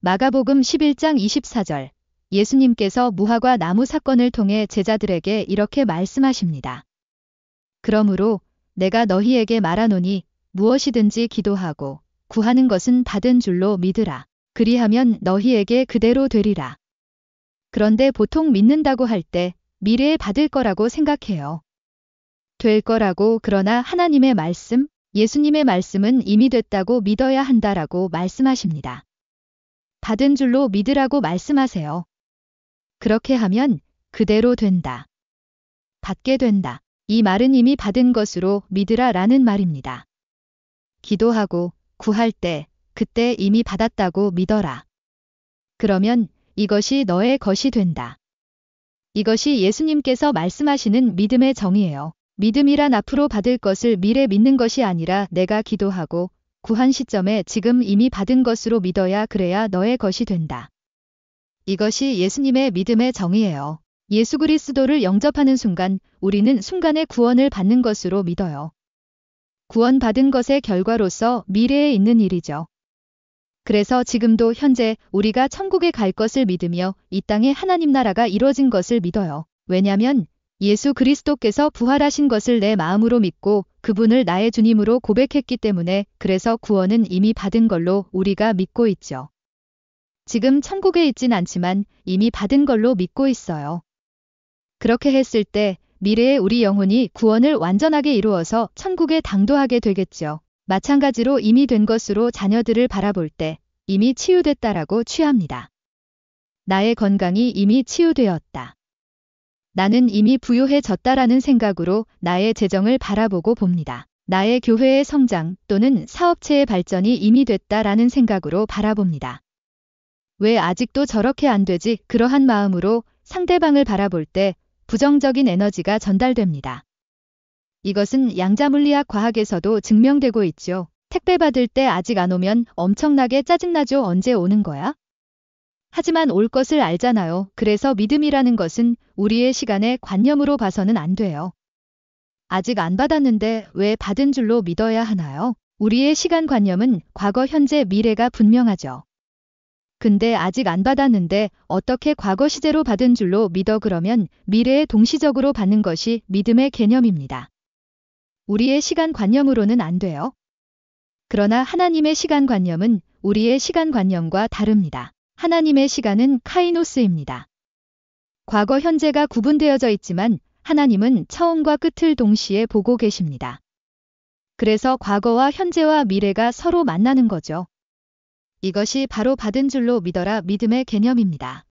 마가복음 11장 24절 예수님께서 무화과 나무 사건을 통해 제자들에게 이렇게 말씀하십니다. 그러므로 내가 너희에게 말하노니 무엇이든지 기도하고 구하는 것은 받은 줄로 믿으라. 그리하면 너희에게 그대로 되리라. 그런데 보통 믿는다고 할 때 미래에 받을 거라고 생각해요. 될 거라고 그러나 하나님의 말씀, 예수님의 말씀은 이미 됐다고 믿어야 한다라고 말씀하십니다. 받은 줄로 믿으라고 말씀하세요. 그렇게 하면 그대로 된다. 받게 된다. 이 말은 이미 받은 것으로 믿으라 라는 말입니다. 기도하고 구할 때 그때 이미 받았다고 믿어라. 그러면 이것이 너의 것이 된다. 이것이 예수님께서 말씀하시는 믿음의 정의예요. 믿음이란 앞으로 받을 것을 미래 믿는 것이 아니라 내가 기도하고 구한 시점에 지금 이미 받은 것으로 믿어야 그래야 너의 것이 된다. 이것이 예수님의 믿음의 정의예요. 예수 그리스도를 영접하는 순간 우리는 순간의 구원을 받는 것으로 믿어요. 구원받은 것의 결과로서 미래에 있는 일이죠. 그래서 지금도 현재 우리가 천국에 갈 것을 믿으며 이 땅에 하나님 나라가 이뤄진 것을 믿어요. 왜냐하면 예수 그리스도께서 부활하신 것을 내 마음으로 믿고 그분을 나의 주님으로 고백했기 때문에 그래서 구원은 이미 받은 걸로 우리가 믿고 있죠. 지금 천국에 있진 않지만 이미 받은 걸로 믿고 있어요. 그렇게 했을 때 미래의 우리 영혼이 구원을 완전하게 이루어서 천국에 당도하게 되겠죠. 마찬가지로 이미 된 것으로 자녀들을 바라볼 때 이미 치유됐다라고 취합니다. 나의 건강이 이미 치유되었다. 나는 이미 부유해졌다라는 생각으로 나의 재정을 바라보고 봅니다. 나의 교회의 성장 또는 사업체의 발전이 이미 됐다라는 생각으로 바라봅니다. 왜 아직도 저렇게 안 되지? 그러한 마음으로 상대방을 바라볼 때 부정적인 에너지가 전달됩니다. 이것은 양자물리학 과학에서도 증명되고 있죠. 택배 받을 때 아직 안 오면 엄청나게 짜증나죠. 언제 오는 거야? 하지만 올 것을 알잖아요. 그래서 믿음이라는 것은 우리의 시간의 관념으로 봐서는 안 돼요. 아직 안 받았는데 왜 받은 줄로 믿어야 하나요? 우리의 시간 관념은 과거, 현재, 미래가 분명하죠. 근데 아직 안 받았는데 어떻게 과거 시제로 받은 줄로 믿어 그러면 미래에 동시적으로 받는 것이 믿음의 개념입니다. 우리의 시간 관념으로는 안 돼요. 그러나 하나님의 시간 관념은 우리의 시간 관념과 다릅니다. 하나님의 시간은 카이노스입니다. 과거 현재가 구분되어져 있지만 하나님은 처음과 끝을 동시에 보고 계십니다. 그래서 과거와 현재와 미래가 서로 만나는 거죠. 이것이 바로 받은 줄로 믿어라 믿음의 개념입니다.